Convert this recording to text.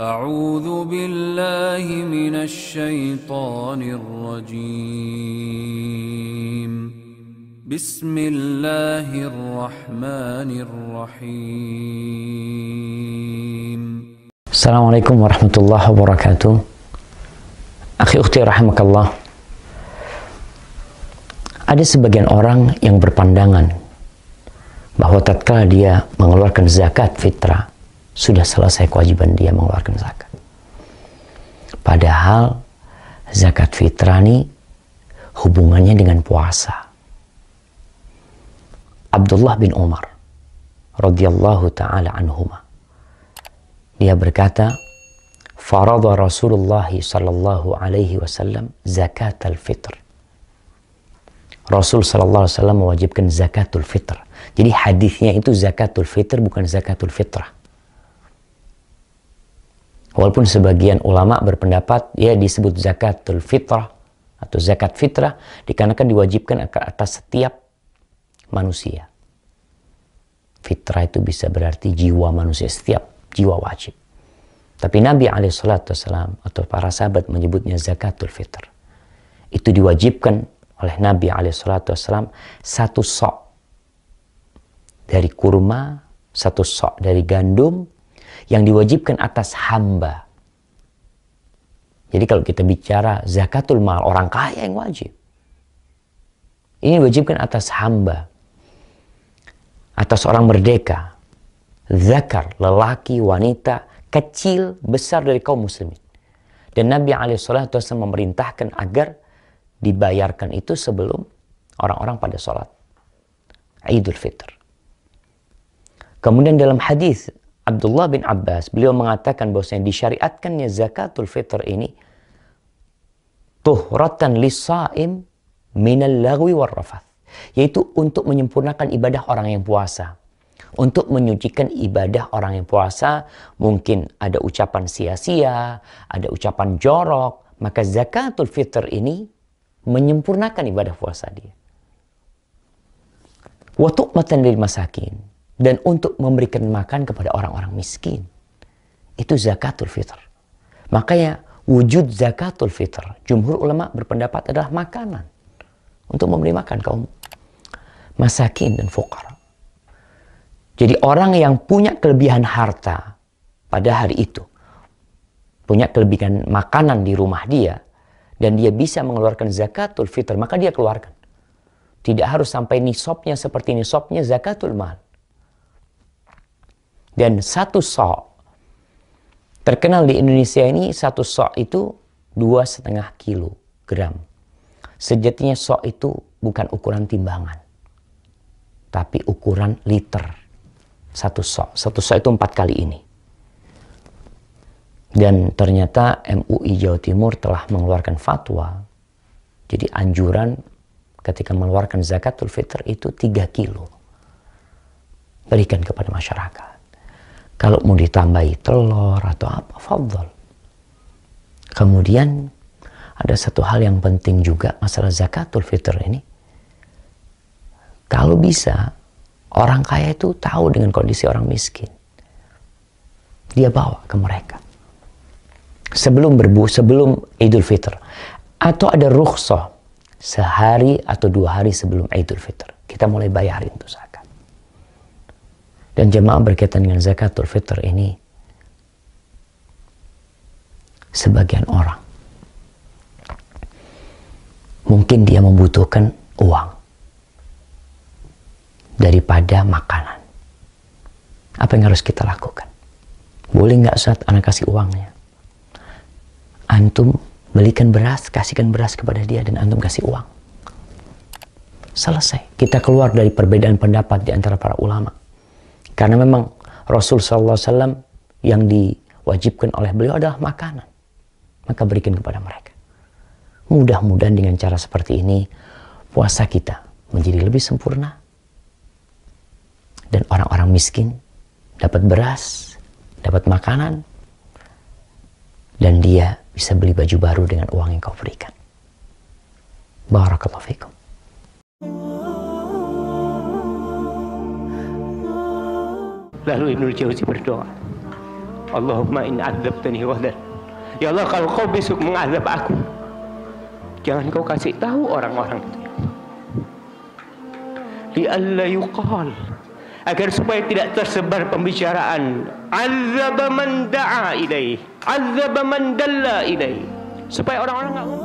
أعوذ بالله من الشيطان الرجيم بسم الله الرحمن الرحيم السلام عليكم ورحمة الله وبركاته أخي أختي رحمك الله Ada sebagian orang yang berpandangan bahwa tatkala dia mengeluarkan zakat fitrah sudah selesai kewajiban dia mengeluarkan zakat. Padahal zakat fitrah ini hubungannya dengan puasa. Abdullah bin Umar radhiyallahu taala anhuma dia berkata farada Rasulullah sallallahu alaihi wasallam zakat al-fitr Rasul sallallahu alaihi wasallam mewajibkan zakatul fitr jadi hadisnya itu zakatul fitr bukan zakatul fitrah Walaupun sebagian ulama berpendapat ya disebut zakatul fitrah atau zakat fitrah dikarenakan diwajibkan atas setiap manusia. Fitrah itu bisa berarti jiwa manusia, setiap jiwa wajib. Tapi Nabi Alaihissalam atau para sahabat menyebutnya zakatul fitrah. Itu diwajibkan oleh Nabi Alaihissalam satu sok dari kurma, satu sok dari gandum, yang diwajibkan atas hamba. Jadi kalau kita bicara zakatul mal orang kaya yang wajib. Ini diwajibkan atas hamba. Atas orang merdeka. Zakar, lelaki, wanita, kecil, besar dari kaum muslimin. Dan Nabi SAW memerintahkan agar dibayarkan itu sebelum orang-orang pada sholat. Idul Fitr. Kemudian dalam hadis Abdullah bin Abbas, beliau mengatakan bahwasanya disyariatkannya zakatul fitr ini tuhratan lisaim minal lagwi rafath Yaitu untuk menyempurnakan ibadah orang yang puasa. Untuk menyucikan ibadah orang yang puasa, mungkin ada ucapan sia-sia, ada ucapan jorok, maka zakatul fitr ini menyempurnakan ibadah puasa dia. Wa tuqmatan lil masakin dan untuk memberikan makan kepada orang-orang miskin. Itu zakatul fitr. Makanya wujud zakatul fitr, jumhur ulama berpendapat adalah makanan untuk memberi makan kaum masakin dan fukar. Jadi orang yang punya kelebihan harta pada hari itu, punya kelebihan makanan di rumah dia, dan dia bisa mengeluarkan zakatul fitr, maka dia keluarkan. Tidak harus sampai nisopnya seperti nisopnya zakatul mal. Dan satu sok, terkenal di Indonesia ini satu sok itu dua setengah kilo gram. Sejatinya sok itu bukan ukuran timbangan, tapi ukuran liter. Satu sok, satu sok itu empat kali ini. Dan ternyata MUI Jawa Timur telah mengeluarkan fatwa. Jadi anjuran ketika mengeluarkan zakatul fitr itu tiga kilo. Berikan kepada masyarakat. Kalau mau ditambahi telur atau apa, fadl. Kemudian ada satu hal yang penting juga masalah zakatul fitr ini. Kalau bisa, orang kaya itu tahu dengan kondisi orang miskin. Dia bawa ke mereka. Sebelum berbu, sebelum Idul Fitr. Atau ada rukhsah sehari atau dua hari sebelum Idul Fitr. Kita mulai bayarin itu saat dan jemaah berkaitan dengan zakatul fitr ini sebagian orang mungkin dia membutuhkan uang daripada makanan apa yang harus kita lakukan boleh nggak saat anak kasih uangnya antum belikan beras kasihkan beras kepada dia dan antum kasih uang selesai kita keluar dari perbedaan pendapat di antara para ulama karena memang Rasul SAW yang diwajibkan oleh beliau adalah makanan. Maka berikan kepada mereka. Mudah-mudahan dengan cara seperti ini, puasa kita menjadi lebih sempurna. Dan orang-orang miskin dapat beras, dapat makanan, dan dia bisa beli baju baru dengan uang yang kau berikan. Barakallahu fikum. Lalu Ibn Jauzi berdoa Allahumma in azab tani wadhan Ya Allah kalau kau besok mengazab aku Jangan kau kasih tahu orang-orang itu Li alla yuqal Agar supaya tidak tersebar pembicaraan Azab man da'a ilaih Azab man dalla ilaih Supaya orang-orang tidak -orang...